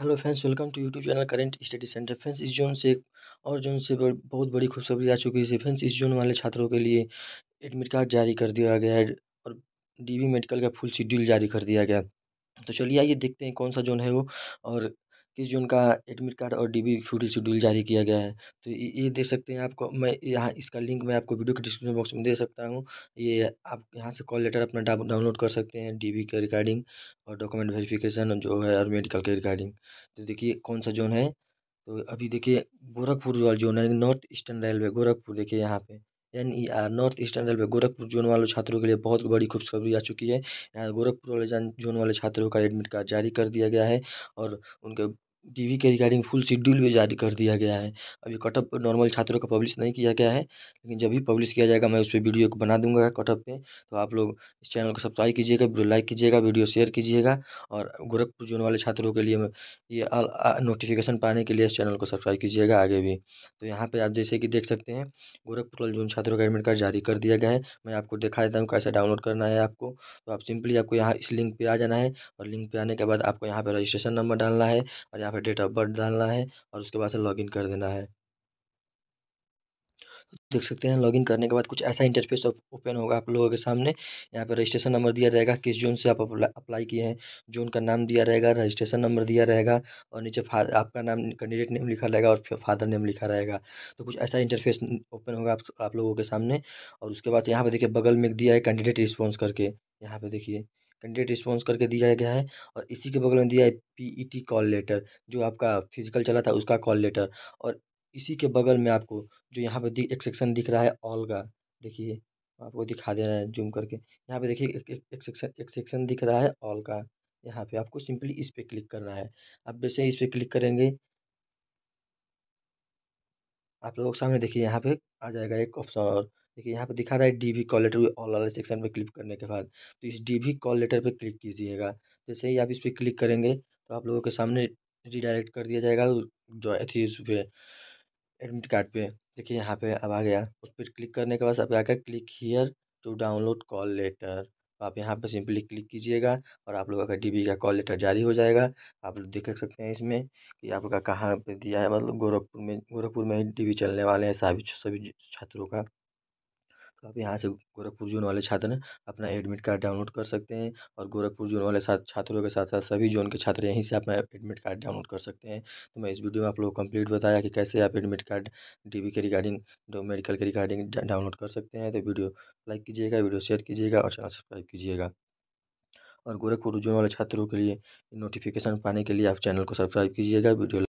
hello friends welcome to YouTube channel current study centre friends इस zone से और zone से बहुत बड़ी खुशखबरी आ चुकी है फ्रेंड्स इस जोन वाले छात्रों के लिए एडमिट कार्ड जारी कर दिया गया है और डीवी मेडिकल का फुल शेड्यूल जारी कर दिया गया तो चलिए आइए देखते हैं कौन सा जोन है वो और किस जोन का एडमिट कार्ड और डी बी शेड्यूल जारी किया गया है तो ये दे सकते हैं आपको मैं यहाँ इसका लिंक मैं आपको वीडियो के डिस्क्रिप्शन बॉक्स में दे सकता हूँ ये आप यहाँ से कॉल लेटर अपना डाउनलोड कर सकते हैं डी बी के रिगार्डिंग और डॉक्यूमेंट वेरिफिकेशन जो है और मेडिकल के रिगार्डिंग तो देखिए कौन सा जोन है तो अभी देखिए गोरखपुर जोन है नॉर्थ ईस्टर्न रेलवे गोरखपुर देखिए यहाँ पर N E R north eastern railway Gorakhpur zone वाले छात्रों के लिए बहुत बड़ी खुशखबरी आ चुकी है यहाँ गोरखपुर वाले जोन वाले छात्रों का एडमिट कार्ड जारी कर दिया गया है और उनके डी वी के रिगार्डिंग फुल शेड्यूल भी जारी कर दिया गया है अभी कटअप नॉर्मल छात्रों का पब्लिश नहीं किया गया है लेकिन जब भी पब्लिश किया जाएगा मैं उस पर वीडियो को बना दूंगा कटअप पे तो आप लोग इस चैनल को सब्सक्राइब कीजिएगा वीडियो लाइक कीजिएगा वीडियो शेयर कीजिएगा और गोरखपुर जोन वाले छात्रों के लिए ये नोटिफिकेशन पाने के लिए इस चैनल को सब्सक्राइब कीजिएगा आगे भी तो यहाँ पर आप जैसे कि देख सकते हैं गोरखपुर वाले जोन छात्रों का एडमिट कार्ड जारी कर दिया गया है मैं आपको दिखा देता हूँ कैसे डाउनलोड करना है आपको तो आप सिंपली आपको यहाँ इस लिंक पर आ जाना है और लिंक पर आने के बाद आपको यहाँ पर रजिस्ट्रेशन नंबर डालना है और यहाँ यहाँ पर डेट ऑफ बर्थ डालना है और उसके बाद से लॉगिन कर देना है देख सकते हैं लॉगिन करने के बाद कुछ ऐसा इंटरफेस ओपन होगा आप लोगों के सामने यहाँ पर रजिस्ट्रेशन नंबर दिया रहेगा किस जून से आप अप्लाई किए हैं जून का नाम दिया रहेगा रजिस्ट्रेशन नंबर दिया रहेगा और नीचे आपका नाम कैंडिडेट नेम लिखा रहेगा और फादर नेम लिखा रहेगा तो कुछ ऐसा इंटरफेस ओपन होगा आप, आप लोगों के सामने और उसके बाद यहाँ पर देखिए बगल में दिया है कैंडिडेट रिस्पॉन्स करके यहाँ पर देखिए कैंडिडेट रिस्पॉन्स करके दिया गया है और इसी के बगल में दिया है पीईटी कॉल लेटर जो आपका फिजिकल चला था उसका कॉल लेटर और इसी के बगल में आपको जो यहाँ पे एक सेक्शन दिख रहा है ऑल का देखिए आपको दिखा दे रहे हैं जूम करके यहाँ पे देखिए एक, एक, सेक्शन एक सेक्शन दिख रहा है ऑल का यहाँ पे आपको सिंपली इस पर क्लिक करना है आप जैसे इस पर क्लिक करेंगे आप लोगों के सामने देखिए यहाँ पे आ जाएगा एक ऑप्शन और देखिए यहाँ पे दिखा रहा है D V call letter all वाले सेक्शन में क्लिक करने के बाद तो इस डी वी कॉल लेटर पर क्लिक कीजिएगा जैसे तो ही आप इस पर क्लिक करेंगे तो आप लोगों के सामने रिडायरेक्ट कर दिया जाएगा जो थी उस पर एडमिट कार्ड पे देखिए यहाँ पे अब आ गया उस पर क्लिक करने के बाद आप आकर click here to download call letter तो आप यहाँ पे सिंपली क्लिक कीजिएगा और आप लोगों का डीबी का कॉल लेटर जारी हो जाएगा आप लोग देख सकते हैं इसमें कि आपका कहाँ पे दिया है मतलब गोरखपुर में गोरखपुर में ही डीबी चलने वाले हैं सभी सभी छात्रों का तो आप यहाँ से गोरखपुर जोन वाले छात्र अपना एडमिट कार्ड डाउनलोड कर सकते हैं और गोरखपुर जोन वाले साथ छात्रों के साथ साथ सभी जोन के छात्र यहीं से अपना एडमिट कार्ड डाउनलोड कर सकते हैं तो मैं इस वीडियो में आप लोगों को कंप्लीट बताया कि कैसे आप एडमिट कार्ड डी के रिगार्डिंग मेडिकल के रिगार्डिंग डाउनलोड कर सकते हैं तो वीडियो लाइक कीजिएगा वीडियो शेयर कीजिएगा और चैनल सब्सक्राइब कीजिएगा और गोरखपुर जोन वाले छात्रों के लिए नोटिफिकेशन पाने के लिए आप चैनल को सब्सक्राइब कीजिएगा वीडियो